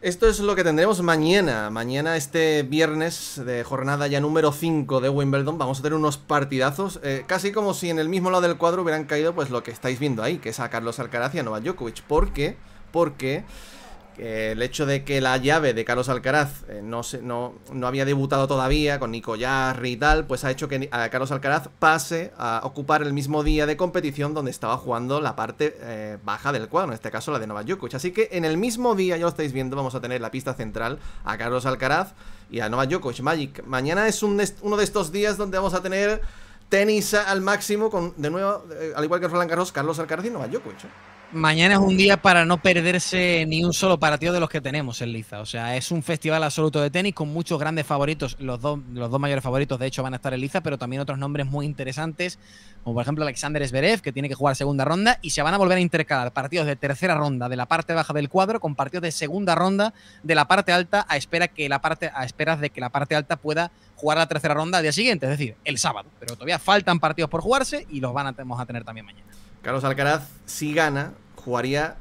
Esto es lo que tendremos mañana. Mañana, este viernes de jornada ya número 5 de Wimbledon, vamos a tener unos partidazos. Eh, casi como si en el mismo lado del cuadro hubieran caído pues lo que estáis viendo ahí, que es a Carlos Alcaraz y a Novak Djokovic. ¿Por qué? Porque eh, el hecho de que la llave de Carlos Alcaraz eh, no, se, no, no, había debutado todavía con Nico Yarri y tal, pues ha hecho que a Carlos Alcaraz pase a ocupar el mismo día de competición donde estaba jugando la parte eh, baja del cuadro, en este caso la de Novak Djokovic. Así que en el mismo día, ya lo estáis viendo, vamos a tener la pista central a Carlos Alcaraz y a Novak Djokovic. Magic, mañana es uno de estos días donde vamos a tener tenis al máximo, con de nuevo, al igual que Roland Garros, Carlos Alcaraz y Novak Djokovic mañana es un día para no perderse ni un solo partido de los que tenemos en Liza. O sea, es un festival absoluto de tenis con muchos grandes favoritos. Los dos, los dos mayores favoritos, de hecho, van a estar en Liza, pero también otros nombres muy interesantes, como por ejemplo Alexander Zverev, que tiene que jugar segunda ronda, y se van a volver a intercalar partidos de tercera ronda de la parte baja del cuadro con partidos de segunda ronda de la parte alta a espera que la parte a esperas de que la parte alta pueda jugar la tercera ronda al día siguiente, es decir, el sábado. Pero todavía faltan partidos por jugarse y los van a, vamos a tener también mañana. Carlos Alcaraz, si gana, jugaría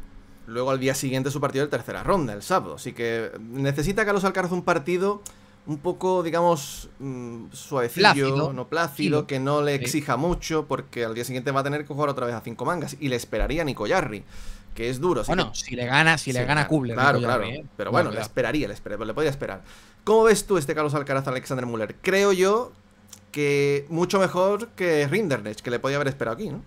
luego al día siguiente su partido de tercera ronda, el sábado. Así que necesita Carlos Alcaraz un partido un poco, digamos, mm, suavecillo, no plácido, que no le exija mucho, porque al día siguiente va a tener que jugar otra vez a cinco mangas. Y le esperaría a Nicoyarri, que es duro. Bueno, si le gana, si le gana, Kubler. Claro, claro. ¿eh? Pero bueno, le esperaría, le, podía esperar. ¿Cómo ves tú este Carlos Alcaraz a Alexander Müller? Creo yo que mucho mejor que Rindernech, que le podía haber esperado aquí, ¿no?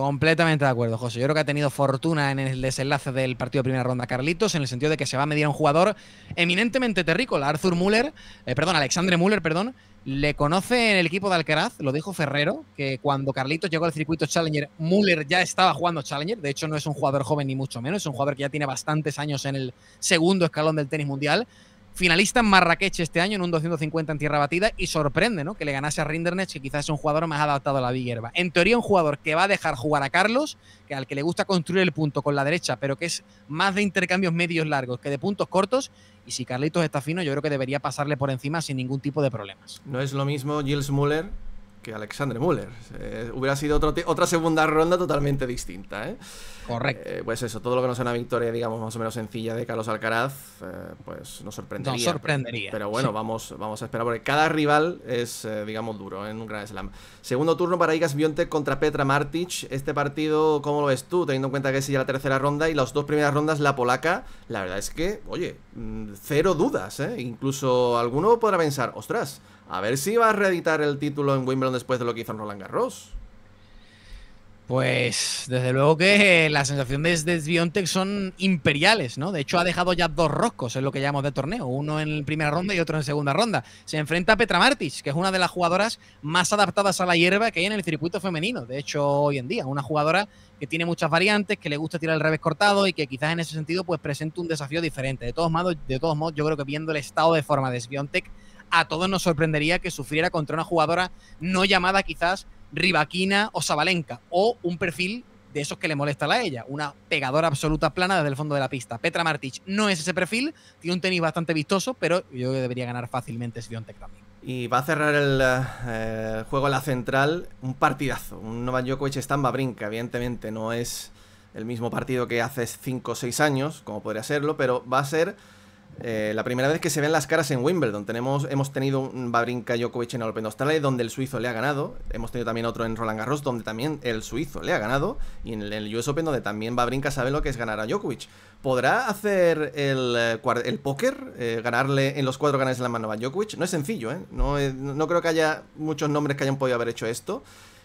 Completamente de acuerdo, José. Yo creo que ha tenido fortuna en el desenlace del partido de primera ronda Carlitos, en el sentido de que se va a medir a un jugador eminentemente terrícola. Arthur Müller, eh, perdón, Alexandre Müller, perdón, le conoce en el equipo de Alcaraz, lo dijo Ferrero, que cuando Carlitos llegó al circuito Challenger, Müller ya estaba jugando Challenger. De hecho, no es un jugador joven ni mucho menos, es un jugador que ya tiene bastantes años en el segundo escalón del tenis mundial. Finalista en Marrakech este año en un 250 en tierra batida y sorprende ¿no? que le ganase a Rindernech, que quizás es un jugador más adaptado a la hierba. En teoría, un jugador que va a dejar jugar a Carlos, que al que le gusta construir el punto con la derecha, pero que es más de intercambios medios largos que de puntos cortos. Y si Carlitos está fino, yo creo que debería pasarle por encima sin ningún tipo de problemas. No es lo mismo Gilles Müller que Alexander Müller. Eh, hubiera sido otra segunda ronda totalmente distinta. ¿eh? Correcto. Eh, pues eso, todo lo que no sea una victoria, digamos, más o menos sencilla de Carlos Alcaraz, pues nos sorprendería. Nos sorprendería. Pero, bueno, vamos, vamos a esperar, porque cada rival es, digamos, duro en un gran Slam. Segundo turno para Igas Bionte contra Petra Martic. Este partido, ¿cómo lo ves tú? Teniendo en cuenta que es ya la tercera ronda y las dos primeras rondas, la polaca, la verdad es que, oye, mm, cero dudas, ¿eh? Incluso alguno podrá pensar, ostras, a ver si va a reeditar el título en Wimbledon después de lo que hizo Roland Garros. Pues desde luego que eh, las sensaciones de Sviontek son imperiales, ¿no? De hecho ha dejado ya dos roscos, en lo que llamamos de torneo, uno en primera ronda y otro en segunda ronda. Se enfrenta a Petra Martis, que es una de las jugadoras más adaptadas a la hierba que hay en el circuito femenino, de hecho hoy en día, una jugadora que tiene muchas variantes, que le gusta tirar el revés cortado y que quizás en ese sentido pues presenta un desafío diferente. De todos modos, de todos modos yo creo que viendo el estado de forma de Sbiontech a todos nos sorprendería que sufriera contra una jugadora no llamada quizás Rivaquina o Sabalenka. o un perfil de esos que le molesta a ella, una pegadora absoluta plana desde el fondo de la pista. Petra Martic no es ese perfil, tiene un tenis bastante vistoso, pero yo debería ganar fácilmente Sviontek también. Y va a cerrar el, eh, juego a la central un partidazo, un Novak Djokovic Stamba Brinca, evidentemente no es el mismo partido que hace 5 o 6 años, como podría serlo, pero va a ser eh, la primera vez que se ven las caras en Wimbledon. Tenemos, hemos tenido un Babrinka jokovic en el Open de Australia, donde el suizo le ha ganado. Hemos tenido también otro en Roland Garros, donde también el suizo le ha ganado. Y en el, US Open, donde también Babrinka sabe lo que es ganar a Djokovic. ¿Podrá hacer el, eh, el póker, eh, ganarle en los cuatro ganas de la mano a Djokovic? No es sencillo, ¿eh? No, no creo que haya muchos nombres que hayan podido haber hecho esto.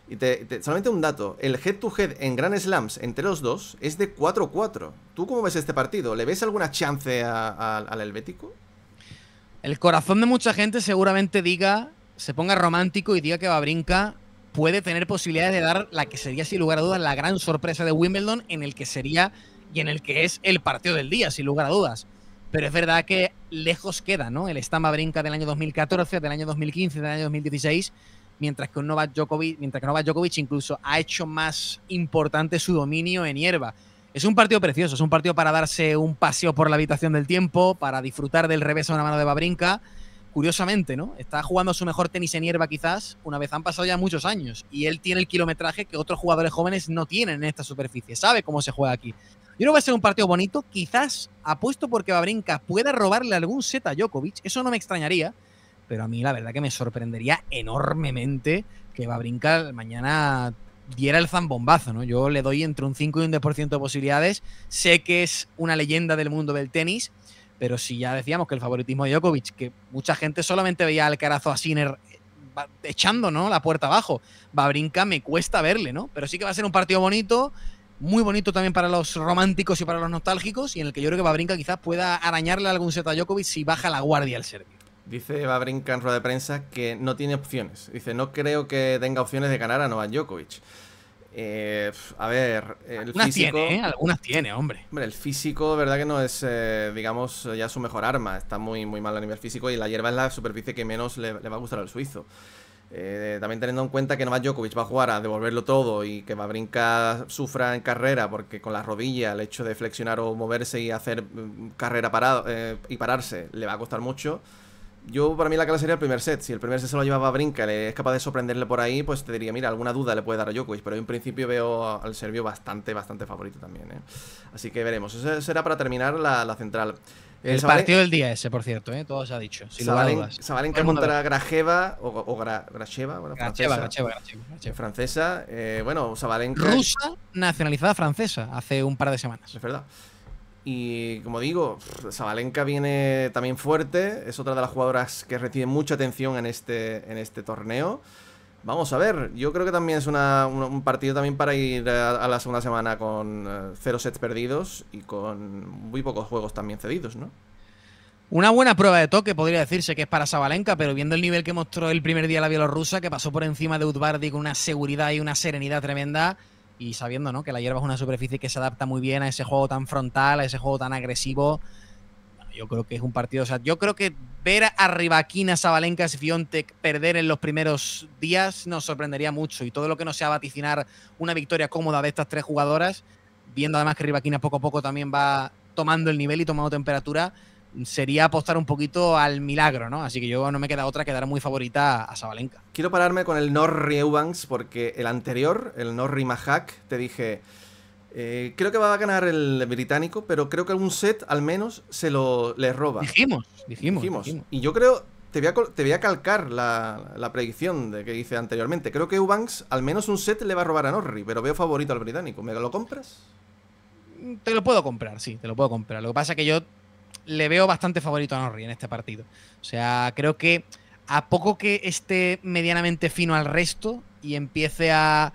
Y te, solamente un dato, el head-to-head en Grand Slams entre los dos es de 4-4. ¿Tú cómo ves este partido? ¿Le ves alguna chance al helvético? El corazón de mucha gente seguramente diga, se ponga romántico y diga que Babrinka puede tener posibilidades de dar la que sería sin lugar a dudas la gran sorpresa de Wimbledon en el que sería y en el que es el partido del día, sin lugar a dudas. Pero es verdad que lejos queda, ¿no? El Stam Babrinka del año 2014, del año 2015, del año 2016 mientras que un Djokovic, mientras que Novak Djokovic incluso ha hecho más importante su dominio en hierba. Es un partido precioso, es un partido para darse un paseo por la habitación del tiempo, para disfrutar del revés a una mano de Babrinka. Curiosamente, ¿no? Está jugando su mejor tenis en hierba quizás, una vez han pasado ya muchos años, y él tiene el kilometraje que otros jugadores jóvenes no tienen en esta superficie, sabe cómo se juega aquí. Yo creo que va a ser un partido bonito, quizás apuesto porque Babrinka pueda robarle algún set a Djokovic, eso no me extrañaría, pero a mí la verdad que me sorprendería enormemente que Babrinka mañana diera el zambombazo, ¿no? Yo le doy entre un 5 y un 10% de posibilidades. Sé que es una leyenda del mundo del tenis, pero si ya decíamos que el favoritismo de Djokovic, que mucha gente solamente veía al carazo a Sinner eh, echando, ¿no? La puerta abajo. Babrinka me cuesta verle, ¿no? Pero sí que va a ser un partido bonito, muy bonito también para los románticos y para los nostálgicos, y en el que yo creo que Babrinka quizás pueda arañarle algún set a Djokovic si baja la guardia al servicio. Dice Babrinka en rueda de prensa que no tiene opciones. Dice, no creo que tenga opciones de ganar a Novak Djokovic. Eh, a ver, el algunas Tiene, ¿eh? Algunas tiene, hombre. el físico, verdad que no es, eh, digamos, ya su mejor arma. Está muy, muy mal a nivel físico y la hierba es la superficie que menos le, va a gustar al suizo. también teniendo en cuenta que Novak Djokovic va a jugar a devolverlo todo y que Babrinka sufra en carrera, porque con la rodilla, el hecho de flexionar o moverse y hacer mm, carrera parado, y pararse, le va a costar mucho. Yo, para mí, la clave sería el primer set. Si el primer set se lo llevaba a Brinca, es capaz de sorprenderle por ahí, pues te diría, mira, alguna duda le puede dar a Djokovic. Pero en principio veo al serbio bastante, bastante favorito también, ¿eh? Así que veremos. Eso será para terminar la, central. El, eh, partido del día ese, por cierto, ¿eh? todo se ha dicho. Si Sabalenka contra Grajeva o, Gracheva, bueno, Gracheva, francesa. Gracheva, francesa eh, bueno, Sabalenka. Rusa nacionalizada francesa hace un par de semanas. Es verdad. Y como digo, Sabalenka viene también fuerte, es otra de las jugadoras que recibe mucha atención en este, en este torneo. Vamos a ver, yo creo que también es una, un, partido también para ir a, la segunda semana con eh, cero sets perdidos y con muy pocos juegos también cedidos, ¿no? Una buena prueba de toque, podría decirse que es para Sabalenka, pero viendo el nivel que mostró el primer día la bielorrusa, que pasó por encima de Udvardi con una seguridad y una serenidad tremenda, y sabiendo ¿no? que la hierba es una superficie que se adapta muy bien a ese juego tan frontal, a ese juego tan agresivo. yo creo que es un partido. O sea, yo creo que ver a Rivaquina, Sabalenka y Fiontek perder en los primeros días nos sorprendería mucho. Y todo lo que no sea vaticinar una victoria cómoda de estas tres jugadoras, viendo además que Rivaquinas poco a poco también va tomando el nivel y tomando temperatura, sería apostar un poquito al milagro, ¿no? Así que yo no me queda otra que dar muy favorita a Sabalenka. Quiero pararme con el Norri Eubanks porque el anterior, el Norri Mahak, te dije, eh, creo que va a ganar el británico, pero creo que algún set al menos se lo le roba. Dijimos, dijimos. dijimos. Y yo creo, te voy a, te voy a calcar la, predicción de que hice anteriormente. Creo que Eubanks al menos un set le va a robar a Norri, pero veo favorito al británico. ¿Me lo compras? Te lo puedo comprar, sí, te lo puedo comprar. Lo que pasa es que yo le veo bastante favorito a Norrie en este partido. O sea, creo que a poco que esté medianamente fino al resto y empiece a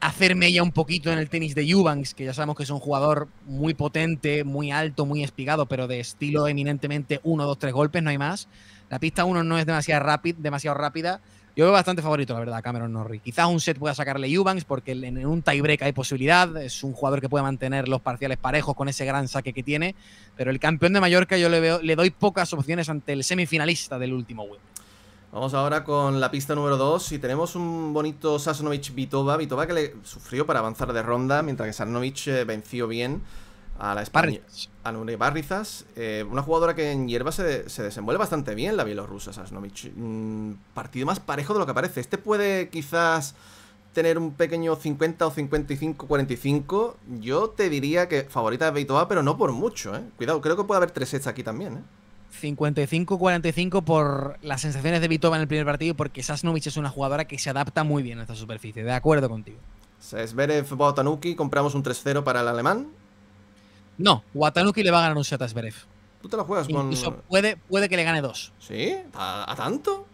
hacerme ya un poquito en el tenis de Eubanks, que ya sabemos que es un jugador muy potente, muy alto, muy espigado, pero de estilo eminentemente ...uno, dos, tres golpes, no hay más. La pista uno no es demasiado, rápida demasiado rápida yo veo bastante favorito, la verdad, Cameron Norrie. Quizás un set pueda sacarle Eubanks porque en un tiebreak hay posibilidad. Es un jugador que puede mantener los parciales parejos con ese gran saque que tiene. Pero el campeón de Mallorca yo le, veo, le doy pocas opciones ante el semifinalista del último web. Vamos ahora con la pista número 2 y tenemos un bonito Sasunovic Vitova. Vitova que le sufrió para avanzar de ronda, mientras que Sasnovich eh, venció bien a la España, a Barrizas, eh, una jugadora que en hierba se, desenvuelve bastante bien la bielorrusa, Sasnovich. Mm, partido más parejo de lo que parece. Este puede quizás tener un pequeño 50 o 55-45. Yo te diría que favorita de Beitova, pero no por mucho, ¿eh? Cuidado, creo que puede haber tres sets aquí también, 55 eh. 55-45 por las sensaciones de Vitova en el primer partido, porque Sasnovich es una jugadora que se adapta muy bien a esta superficie, de acuerdo contigo. Sesberev Botanuki, compramos un 3-0 para el alemán. No, Watanuki le va a ganar un set a Zverev. ¿Tú te lo juegas con...? Incluso puede, puede que le gane dos. ¿Sí? ¿A, tanto?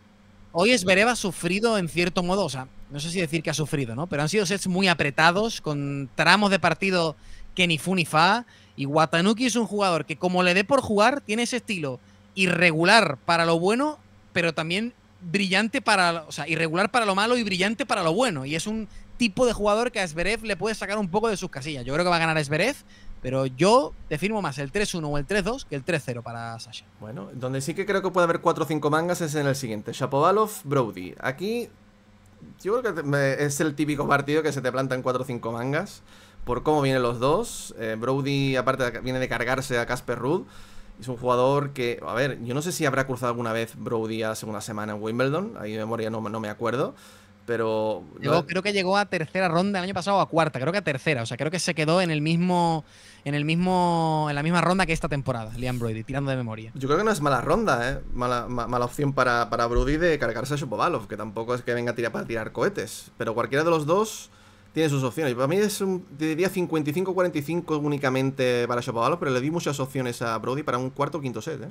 Hoy Zverev ha sufrido en cierto modo, o sea, no sé si decir que ha sufrido, ¿no? Pero han sido sets muy apretados, con tramos de partido que ni fu ni fa. Y Watanuki es un jugador que, como le dé por jugar, tiene ese estilo irregular para lo bueno, pero también brillante para. O sea, irregular para lo malo y brillante para lo bueno. Y es un tipo de jugador que a Zverev le puede sacar un poco de sus casillas. Yo creo que va a ganar a pero yo te firmo más el 3-1 o el 3-2 que el 3-0 para Sasha. Bueno, donde sí que creo que puede haber 4 5 mangas es en el siguiente. Shapovalov, Brody. Aquí yo creo que es el típico partido que se te plantan 4 o 5 mangas por cómo vienen los dos. Eh, Brody, aparte, viene de cargarse a Casper Ruud. Es un jugador que, a ver, yo no sé si habrá cruzado alguna vez Brody a la segunda semana en Wimbledon. Ahí de memoria no me acuerdo pero... yo Creo que llegó a tercera ronda el año pasado o a cuarta, creo que a tercera, o sea, creo que se quedó en el mismo, en el mismo, en la misma ronda que esta temporada, Liam Brody, tirando de memoria. Yo creo que no es mala ronda, ¿eh? Mala, mala opción para, Brody de cargarse a Shopovalov, que tampoco es que venga a tirar para tirar cohetes, pero cualquiera de los dos tiene sus opciones. Para mí es un, diría 55-45 únicamente para Shopovalov, pero le di muchas opciones a Brody para un cuarto o quinto set, ¿eh?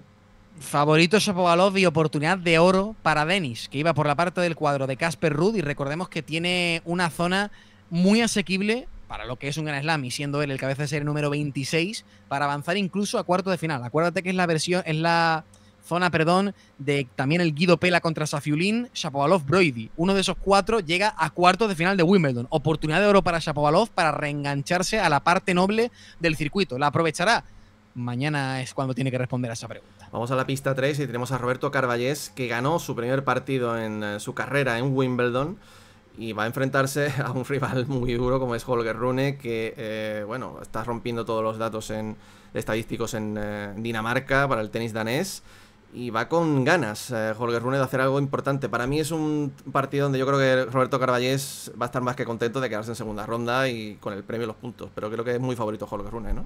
Favorito Shapovalov y oportunidad de oro para Denis, que iba por la parte del cuadro de Casper Ruud y recordemos que tiene una zona muy asequible para lo que es un Gran Slam y siendo él el cabeza de serie número 26 para avanzar incluso a cuarto de final. Acuérdate que es la versión es la zona, perdón, de también el Guido Pela contra Safiulin, Shapovalov Brody. Uno de esos cuatro llega a cuartos de final de Wimbledon. Oportunidad de oro para Shapovalov para reengancharse a la parte noble del circuito. La aprovechará. Mañana es cuando tiene que responder a esa pregunta. Vamos a la pista 3 y tenemos a Roberto Carballés, que ganó su primer partido en eh, su carrera en Wimbledon y va a enfrentarse a un rival muy duro como es Holger Rune, que eh, bueno, está rompiendo todos los datos en, estadísticos en eh, Dinamarca para el tenis danés. Y va con ganas Holger Rune de hacer algo importante. Para mí es un partido donde yo creo que Roberto Carballés va a estar más que contento de quedarse en segunda ronda y con el premio y los puntos. Pero creo que es muy favorito Holger Rune, ¿no?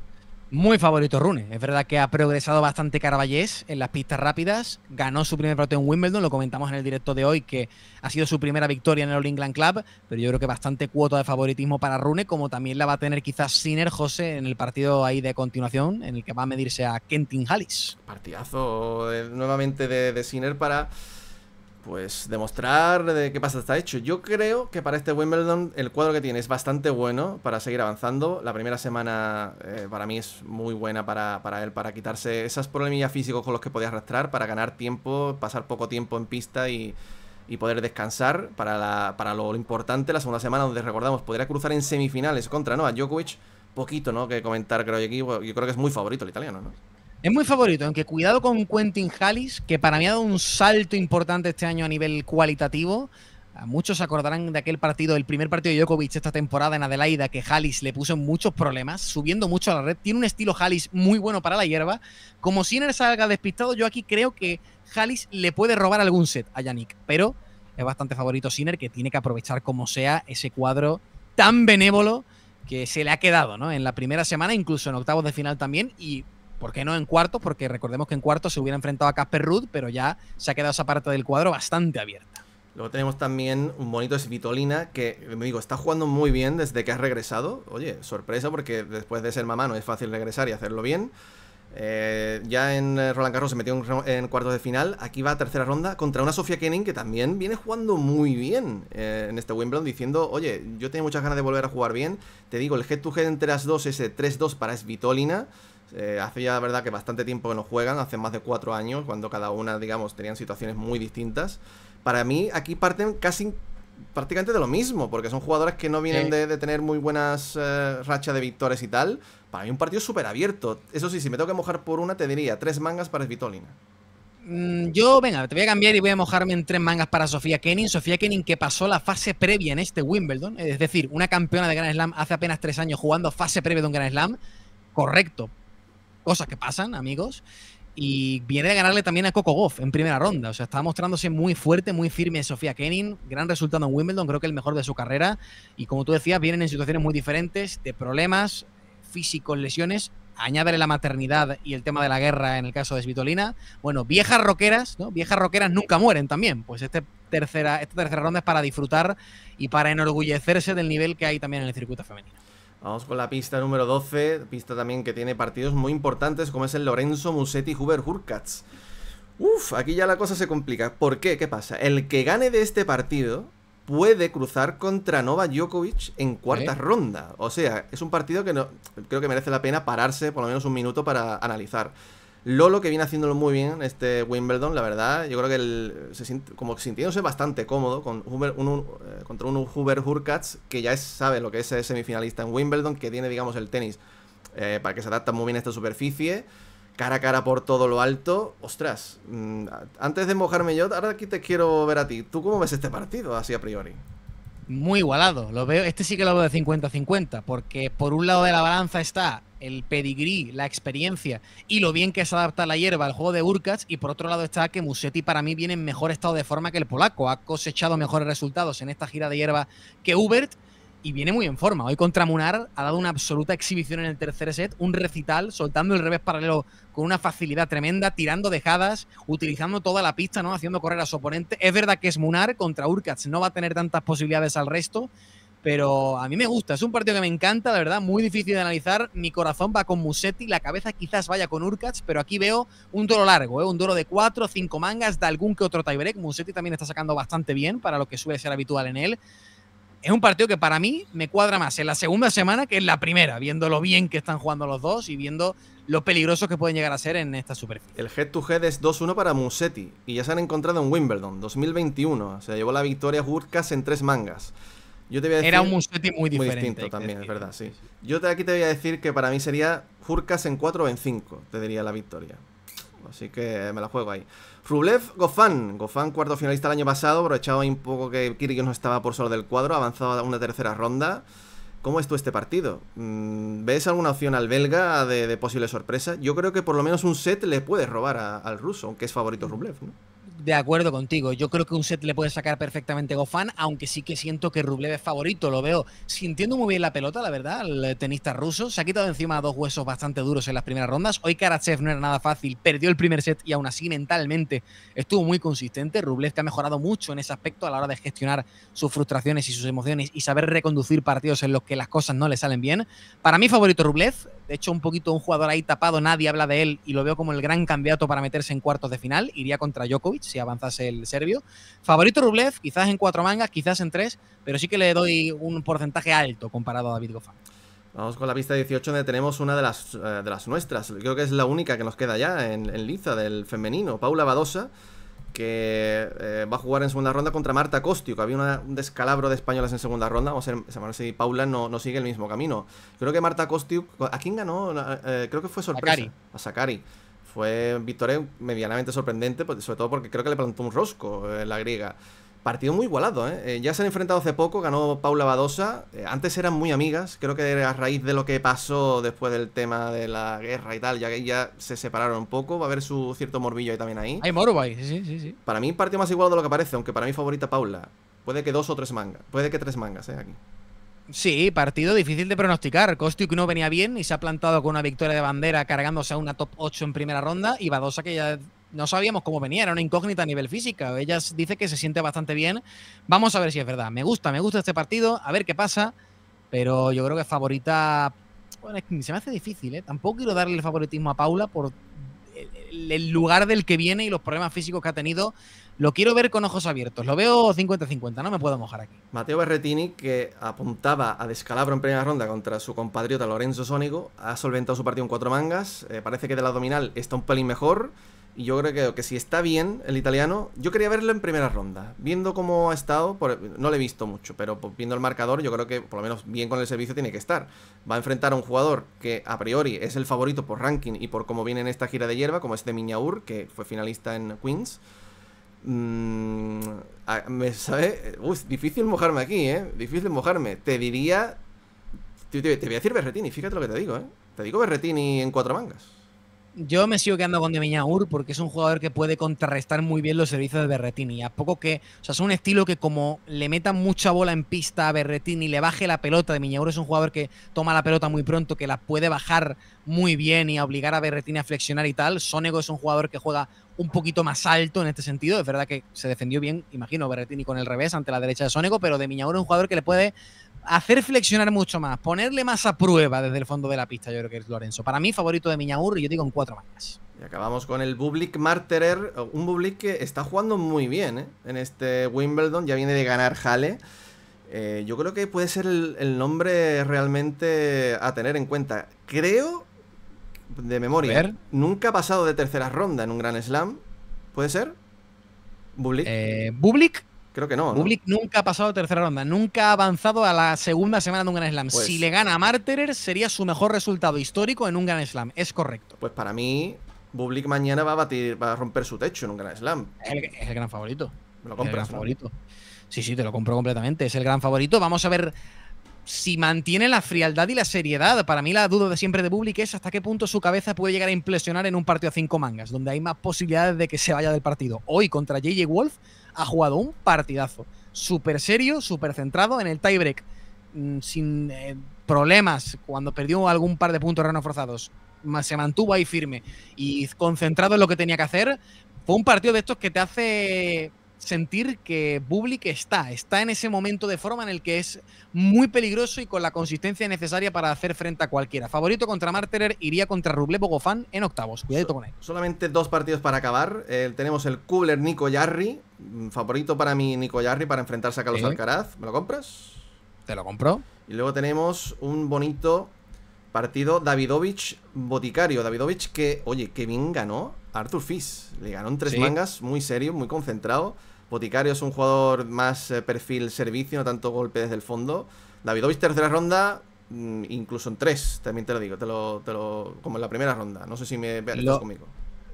Muy favorito Rune. Es verdad que ha progresado bastante Caraballés en las pistas rápidas. Ganó su primer partido en Wimbledon. Lo comentamos en el directo de hoy que ha sido su primera victoria en el All England Club. Pero yo creo que bastante cuota de favoritismo para Rune, como también la va a tener quizás Siner José en el partido ahí de continuación, en el que va a medirse a Kentin Hallis. Partidazo eh, nuevamente de, de Siner para pues demostrar de qué pasa está hecho. Yo creo que para este Wimbledon el cuadro que tiene es bastante bueno para seguir avanzando. La primera semana eh, para mí es muy buena para, él, para quitarse esas problemillas físicos con los que podía arrastrar, para ganar tiempo, pasar poco tiempo en pista y, poder descansar para, la, para lo importante la segunda semana donde recordamos podría cruzar en semifinales contra a Djokovic. Poquito, ¿no? Que comentar creo yo aquí. Yo creo que es muy favorito el italiano, ¿no? Es muy favorito, aunque cuidado con Quentin Hallis, que para mí ha dado un salto importante este año a nivel cualitativo. muchos se acordarán de aquel partido, el primer partido de Djokovic esta temporada en Adelaida, que Halis le puso muchos problemas, subiendo mucho a la red. Tiene un estilo Halis muy bueno para la hierba. Como Sinner salga despistado, yo aquí creo que Halis le puede robar algún set a Yannick, pero es bastante favorito Sinner, que tiene que aprovechar como sea ese cuadro tan benévolo que se le ha quedado ¿no? en la primera semana, incluso en octavos de final también, y ¿Por qué no en cuartos? Porque recordemos que en cuartos se hubiera enfrentado a Casper Ruth, pero ya se ha quedado esa parte del cuadro bastante abierta. Luego tenemos también un bonito Svitolina que, eh, me digo, está jugando muy bien desde que has regresado. Oye, sorpresa porque después de ser mamá no es fácil regresar y hacerlo bien. Eh, ya en eh, Roland Garros se metió en, cuartos de final. Aquí va a tercera ronda contra una Sofía Kenning que también viene jugando muy bien en este Wimbledon, diciendo: Oye, yo tenía muchas ganas de volver a jugar bien. Te digo, el G2G entre las dos, ese 3-2 para Svitolina. Eh, hace ya, la verdad, que bastante tiempo que no juegan, hace más de cuatro años, cuando cada una, digamos, tenían situaciones muy distintas. Para mí, aquí parten casi prácticamente de lo mismo, porque son jugadores que no vienen de, tener muy buenas eh, rachas de victorias y tal. Para mí un partido súper abierto. Eso sí, si me tengo que mojar por una, te diría tres mangas para Svitolina. Mm, yo, venga, te voy a cambiar y voy a mojarme en tres mangas para Sofía Kenin. Sofía Kenin que pasó la fase previa en este Wimbledon, es decir, una campeona de Grand Slam hace apenas tres años jugando fase previa de un Grand Slam. Correcto, cosas que pasan, amigos. Y viene a ganarle también a Coco Goff en primera ronda. O sea, está mostrándose muy fuerte, muy firme Sofía Kenning. Gran resultado en Wimbledon, creo que el mejor de su carrera. Y como tú decías, vienen en situaciones muy diferentes, de problemas físicos, lesiones. añádele la maternidad y el tema de la guerra en el caso de Svitolina. Bueno, viejas roqueras, ¿no? Viejas roqueras nunca mueren también. Pues este tercera, esta tercera ronda es para disfrutar y para enorgullecerse del nivel que hay también en el circuito femenino. Vamos con la pista número 12, pista también que tiene partidos muy importantes como es el Lorenzo Musetti Huber Hurkacz. Uf, aquí ya la cosa se complica. ¿Por qué? ¿Qué pasa? El que gane de este partido puede cruzar contra Nova Djokovic en cuarta ronda. O sea, es un partido que no, creo que merece la pena pararse por lo menos un minuto para analizar. Lolo, que viene haciéndolo muy bien este Wimbledon, la verdad, yo creo que se siente, como sintiéndose bastante cómodo con eh, contra un Huber Hurkacz, que ya sabe lo que es semifinalista en Wimbledon, que tiene, digamos, el tenis eh, para que se adapta muy bien a esta superficie, cara a cara por todo lo alto. Ostras, mm, antes de mojarme yo, ahora aquí te quiero ver a ti. ¿Tú cómo ves este partido así a priori? Muy igualado, lo veo, este sí que lo veo de 50-50, porque por un lado de la balanza está el pedigrí, la experiencia y lo bien que se adapta la hierba al juego de Urkach. Y por otro lado está que Musetti para mí viene en mejor estado de forma que el polaco. Ha cosechado mejores resultados en esta gira de hierba que Hubert y viene muy en forma. Hoy contra Munar ha dado una absoluta exhibición en el tercer set, un recital, soltando el revés paralelo con una facilidad tremenda, tirando dejadas, utilizando toda la pista, ¿no? Haciendo correr a su oponente. Es verdad que es Munar contra Urkats, no va a tener tantas posibilidades al resto, pero a mí me gusta, es un partido que me encanta, la verdad, muy difícil de analizar. Mi corazón va con Musetti, la cabeza quizás vaya con Urkach, pero aquí veo un duelo largo, ¿eh? un duro de cuatro, cinco mangas, de algún que otro tiebreak. Musetti también está sacando bastante bien para lo que suele ser habitual en él. Es un partido que para mí me cuadra más en la segunda semana que en la primera, viendo lo bien que están jugando los dos y viendo lo peligrosos que pueden llegar a ser en esta superficie. El head to head es 2-1 para Musetti y ya se han encontrado en Wimbledon 2021. Se llevó la victoria Urkach en tres mangas voy Era un set muy diferente. Muy distinto también, es verdad, sí. Yo aquí te voy a decir que para mí sería furcas en 4 o en 5, te diría la victoria. Así que me la juego ahí. Rublev Gofan. Gofan, cuarto finalista el año pasado. Aprovechado ahí un poco que Kirgios no estaba por solo del cuadro. Avanzado a una tercera ronda. ¿Cómo es tú este partido? Mm, ¿Ves alguna opción al belga de, posible sorpresa? Yo creo que por lo menos un set le puedes robar al ruso, aunque es favorito mm. Rublev, ¿no? de acuerdo contigo. Yo creo que un set le puede sacar perfectamente Gofan, aunque sí que siento que Rublev es favorito. Lo veo sintiendo muy bien la pelota, la verdad, el tenista ruso. Se ha quitado encima dos huesos bastante duros en las primeras rondas. Hoy Karachev no era nada fácil, perdió el primer set y aún así mentalmente estuvo muy consistente. Rublev que ha mejorado mucho en ese aspecto a la hora de gestionar sus frustraciones y sus emociones y saber reconducir partidos en los que las cosas no le salen bien. Para mí favorito Rublev, de hecho, un poquito un jugador ahí tapado, nadie habla de él y lo veo como el gran candidato para meterse en cuartos de final. Iría contra Djokovic si avanzase el serbio. Favorito Rublev, quizás en cuatro mangas, quizás en tres, pero sí que le doy un porcentaje alto comparado a David Goffin. Vamos con la pista 18 donde tenemos una de las, eh, de las nuestras. Creo que es la única que nos queda ya en, en Liza del femenino, Paula Badosa que eh, va a jugar en segunda ronda contra Marta Costio, que había un descalabro de españolas en segunda ronda. Vamos a ver, si Paula no, no, sigue el mismo camino. Creo que Marta Costio. ¿A quién ganó? Eh, creo que fue sorpresa. A Sakari. Fue victoria medianamente sorprendente, pues, sobre todo porque creo que le plantó un rosco en eh, la griega. Partido muy igualado, ¿eh? ¿eh? Ya se han enfrentado hace poco, ganó Paula Badosa. Eh, antes eran muy amigas, creo que a raíz de lo que pasó después del tema de la guerra y tal, ya que ya se separaron un poco. Va a haber su cierto morbillo ahí también ahí. Hay morbo ahí, sí, sí, sí. Para mí, partido más igualado de lo que parece, aunque para mí favorita Paula. Puede que dos o tres mangas, puede que tres mangas, ¿eh? Aquí. Sí, partido difícil de pronosticar. Kostiuk no venía bien y se ha plantado con una victoria de bandera cargándose a una top 8 en primera ronda y Badosa que ya no sabíamos cómo venía, era una incógnita a nivel física. Ella dice que se siente bastante bien. Vamos a ver si es verdad. Me gusta, me gusta este partido, a ver qué pasa. Pero yo creo que favorita. Bueno, se me hace difícil, ¿eh? Tampoco quiero darle el favoritismo a Paula por el lugar del que viene y los problemas físicos que ha tenido. Lo quiero ver con ojos abiertos. Lo veo 50-50, no me puedo mojar aquí. Mateo Berretini, que apuntaba a descalabro en primera ronda contra su compatriota Lorenzo Sónigo ha solventado su partido en cuatro mangas. Eh, parece que de la dominal está un pelín mejor. Y yo creo que, que, si está bien el italiano, yo quería verlo en primera ronda. Viendo cómo ha estado, no lo he visto mucho, pero viendo el marcador, yo creo que por lo menos bien con el servicio tiene que estar. Va a enfrentar a un jugador que a priori es el favorito por ranking y por cómo viene en esta gira de hierba, como este Miñaur, que fue finalista en Queens. Mm, me sabe. difícil mojarme aquí, ¿eh? Difícil mojarme. Te diría. Te, voy a decir Berretini, fíjate lo que te digo, ¿eh? Te digo Berretini en cuatro mangas. Yo me sigo quedando con Miñaur porque es un jugador que puede contrarrestar muy bien los servicios de Berretini. A poco que, o sea, es un estilo que como le metan mucha bola en pista a Berretini, le baje la pelota. de Miñaur es un jugador que toma la pelota muy pronto, que la puede bajar muy bien y obligar a Berretini a flexionar y tal. Sonego es un jugador que juega un poquito más alto en este sentido. Es verdad que se defendió bien, imagino, Berretini con el revés ante la derecha de Sonego, pero de Miñaur es un jugador que le puede hacer flexionar mucho más, ponerle más a prueba desde el fondo de la pista, yo creo que es Lorenzo. Para mí, favorito de y yo digo en cuatro mangas. Y acabamos con el Bublik Marterer, un Bublik que está jugando muy bien ¿eh? en este Wimbledon, ya viene de ganar Hale. Eh, yo creo que puede ser el, nombre realmente a tener en cuenta. Creo, de memoria, nunca ha pasado de tercera ronda en un Gran Slam. ¿Puede ser? ¿Bublik? Eh, ¿Bublik? Creo que no. Bublik nunca ha pasado a tercera ronda, nunca ha avanzado a la segunda semana de un Grand Slam. Pues si le gana a Marterer, sería su mejor resultado histórico en un Grand Slam. Es correcto. Pues para mí, Bublik mañana va a batir, va a romper su techo en un Grand Slam. Es el, gran favorito. Me lo compro. el gran favorito. Sí, sí, te lo compro completamente. Es el gran favorito. Vamos a ver si mantiene la frialdad y la seriedad. Para mí la duda de siempre de Bublik es hasta qué punto su cabeza puede llegar a impresionar en un partido a cinco mangas, donde hay más posibilidades de que se vaya del partido. Hoy contra JJ Wolf ha jugado un partidazo. Súper serio, súper centrado en el tiebreak. Mm, sin eh, problemas, cuando perdió algún par de puntos reno forzados, se mantuvo ahí firme y concentrado en lo que tenía que hacer. Fue un partido de estos que te hace sentir que Bublik está, está en ese momento de forma en el que es muy peligroso y con la consistencia necesaria para hacer frente a cualquiera. Favorito contra Marterer iría contra Rublev Bogofán en octavos. Cuidado con él. Solamente dos partidos para acabar. tenemos el Kubler Nico Yarri Mm, favorito para mí Nico Yarri para enfrentarse a Carlos Alcaraz. ¿Me lo compras? Te lo compro. Y luego tenemos un bonito partido Davidovich Boticario. Davidovich que, oye, que bien ganó Arthur Fis. Le ganó en tres mangas, muy serio, muy concentrado. Boticario es un jugador más eh, perfil servicio, no tanto golpe desde el fondo. Davidovich tercera ronda, mm, incluso en tres, también te lo digo, te lo, como en la primera ronda. No sé si me veas conmigo.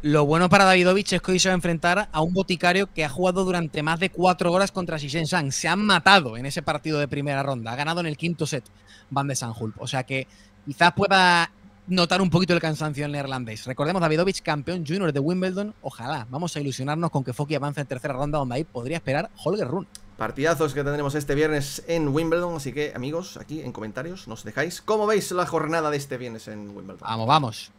Lo bueno para Davidovich es que hoy se va a enfrentar a un boticario que ha jugado durante más de cuatro horas contra Shishen Sang. Se han matado en ese partido de primera ronda. Ha ganado en el quinto set Van de Sanjul, O sea que quizás pueda notar un poquito el cansancio en neerlandés. Recordemos Davidovich, campeón junior de Wimbledon. Ojalá. Vamos a ilusionarnos con que Foki avance en tercera ronda, donde ahí podría esperar Holger Run. Partidazos que tendremos este viernes en Wimbledon, así que amigos, aquí en comentarios nos dejáis cómo veis la jornada de este viernes en Wimbledon. Vamos, vamos.